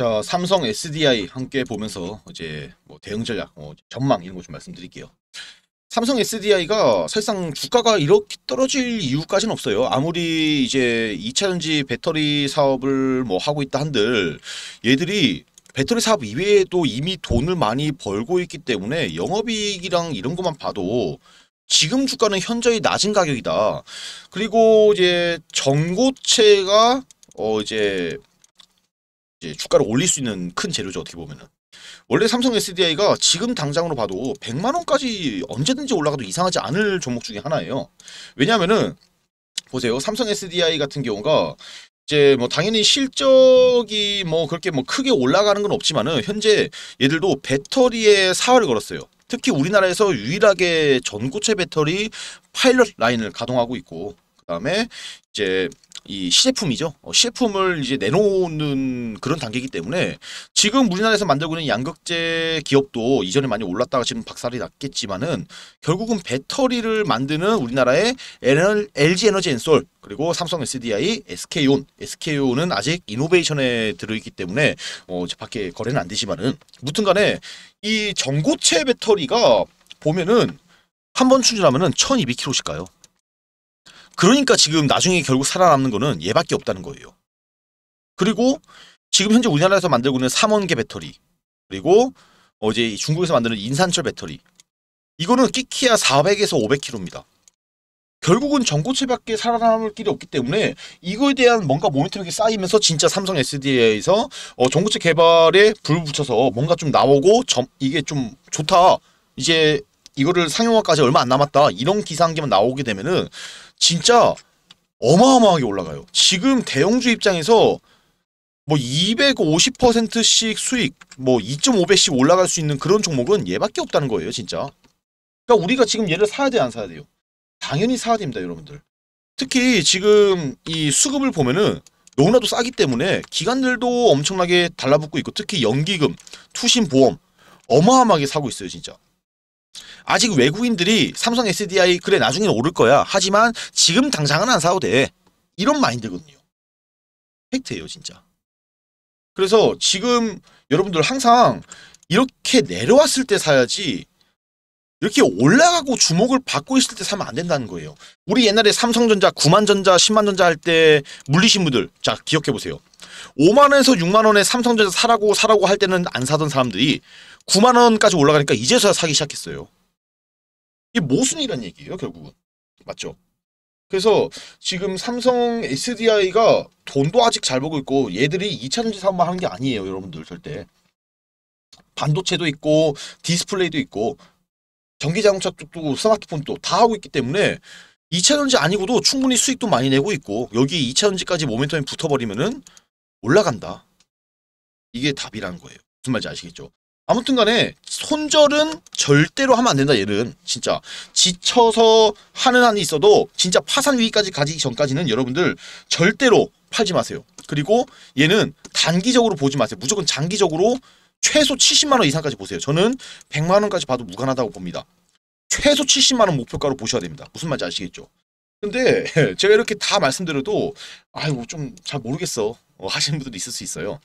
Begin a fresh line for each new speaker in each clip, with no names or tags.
자 삼성 SDI 함께 보면서 이제 뭐 대응 전략, 뭐 전망 이런 거 좀 말씀드릴게요. 삼성 SDI가 사실상 주가가 이렇게 떨어질 이유까지는 없어요. 아무리 이제 2차전지 배터리 사업을 뭐 하고 있다 한들 얘들이 배터리 사업 이외에도 이미 돈을 많이 벌고 있기 때문에 영업이익이랑 이런 것만 봐도 지금 주가는 현저히 낮은 가격이다. 그리고 이제 전고체가 어 이제 이제 주가를 올릴 수 있는 큰 재료죠 어떻게 보면은 원래 삼성 SDI가 지금 당장으로 봐도 100만 원까지 언제든지 올라가도 이상하지 않을 종목 중에 하나예요. 왜냐하면은 보세요 삼성 SDI 같은 경우가 이제 뭐 당연히 실적이 뭐 그렇게 뭐 크게 올라가는 건 없지만은 현재 얘들도 배터리에 사활을 걸었어요. 특히 우리나라에서 유일하게 전고체 배터리 파일럿 라인을 가동하고 있고 그다음에 이제 이 시제품이죠. 어, 시제품을 이제 내놓는 그런 단계이기 때문에 지금 우리나라에서 만들고 있는 양극재 기업도 이전에 많이 올랐다가 지금 박살이 났겠지만은 결국은 배터리를 만드는 우리나라의 LG 에너지 앤솔 그리고 삼성 SDI, SK온, SK온은 아직 이노베이션에 들어있기 때문에 어, 밖에 거래는 안 되지만은 무튼간에 이 전고체 배터리가 보면은 한번 충전하면은 1,200km씩 가요. 그러니까 지금 나중에 결국 살아남는 거는 얘밖에 없다는 거예요. 그리고 지금 현재 우리나라에서 만들고 있는 삼원계 배터리 그리고 어제 중국에서 만드는 인산철 배터리 이거는 끼키야 400에서 500km입니다. 결국은 전고체밖에 살아남을 길이 없기 때문에 이거에 대한 뭔가 모니터링이 쌓이면서 진짜 삼성 SDA에서 어, 전고체 개발에 불 붙여서 뭔가 좀 나오고 점, 이게 좀 좋다 이제 이거를 상용화까지 얼마 안 남았다 이런 기상기만 나오게 되면은 진짜 어마어마하게 올라가요. 지금 대형주 입장에서 뭐 250%씩 수익, 뭐 2.5배씩 올라갈 수 있는 그런 종목은 얘밖에 없다는 거예요, 진짜. 그러니까 우리가 지금 얘를 사야 돼요, 안 사야 돼요? 당연히 사야 됩니다, 여러분들. 특히 지금 이 수급을 보면은 너무나도 싸기 때문에 기관들도 엄청나게 달라붙고 있고 특히 연기금, 투신보험 어마어마하게 사고 있어요, 진짜. 아직 외국인들이 삼성 SDI 그래 나중에는 오를 거야. 하지만 지금 당장은 안 사도 돼. 이런 마인드거든요. 팩트예요 진짜. 그래서 지금 여러분들 항상 이렇게 내려왔을 때 사야지 이렇게 올라가고 주목을 받고 있을 때 사면 안 된다는 거예요. 우리 옛날에 삼성전자, 9만전자, 10만전자 할 때 물리신 분들 자 기억해보세요. 5만원에서 6만원에 삼성전자 사라고 사라고 할 때는 안 사던 사람들이 9만 원까지 올라가니까 이제서야 사기 시작했어요. 이게 모순이란 얘기예요, 결국은. 맞죠? 그래서 지금 삼성 SDI가 돈도 아직 잘 보고 있고 얘들이 2차전지 사업만 하는 게 아니에요, 여러분들 절대. 반도체도 있고 디스플레이도 있고 전기자동차 쪽도 스마트폰 도다 하고 있기 때문에 2차전지 아니고도 충분히 수익도 많이 내고 있고 여기 2차전지까지 모멘텀이 붙어버리면은 올라간다. 이게 답이라는 거예요. 무슨 말인지 아시겠죠? 아무튼 간에 손절은 절대로 하면 안 된다 얘는 진짜 지쳐서 하는 한이 있어도 진짜 파산 위기까지 가기 전까지는 여러분들 절대로 팔지 마세요 그리고 얘는 단기적으로 보지 마세요 무조건 장기적으로 최소 70만원 이상까지 보세요 저는 100만원까지 봐도 무관하다고 봅니다 최소 70만원 목표가로 보셔야 됩니다 무슨 말인지 아시겠죠 근데 제가 이렇게 다 말씀드려도 아이고 좀 잘 모르겠어 어, 하시는 분들도 있을 수 있어요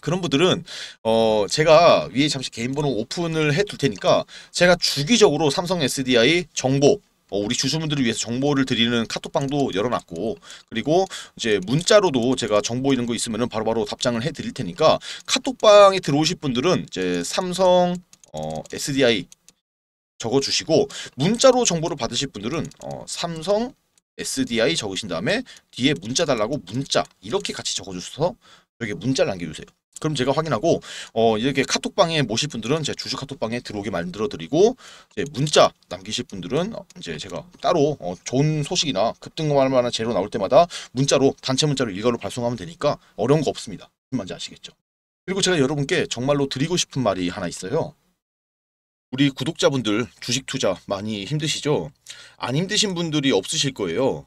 그런 분들은 어 제가 위에 잠시 개인 번호 오픈을 해 둘 테니까 제가 주기적으로 삼성 SDI 정보 어, 우리 주주분들을 위해서 정보를 드리는 카톡방도 열어놨고 그리고 이제 문자로도 제가 정보 이런 거 있으면 은 바로바로 답장을 해드릴 테니까 카톡방에 들어오실 분들은 이제 삼성 어, SDI 적어주시고 문자로 정보를 받으실 분들은 어, 삼성 SDI 적으신 다음에 뒤에 문자 달라고 문자 이렇게 같이 적어주셔서 여기 문자를 남겨주세요. 그럼 제가 확인하고 어 이렇게 카톡방에 모실 분들은 제 주식 카톡방에 들어오게 만들어 드리고 이제 문자 남기실 분들은 이제 제가 따로 어 좋은 소식이나 급등할 만한 재료 나올 때마다 문자로 단체 문자로 일괄로 발송하면 되니까 어려운 거 없습니다. 무슨 말지 아시겠죠? 그리고 제가 여러분께 정말로 드리고 싶은 말이 하나 있어요. 우리 구독자분들 주식 투자 많이 힘드시죠? 안 힘드신 분들이 없으실 거예요.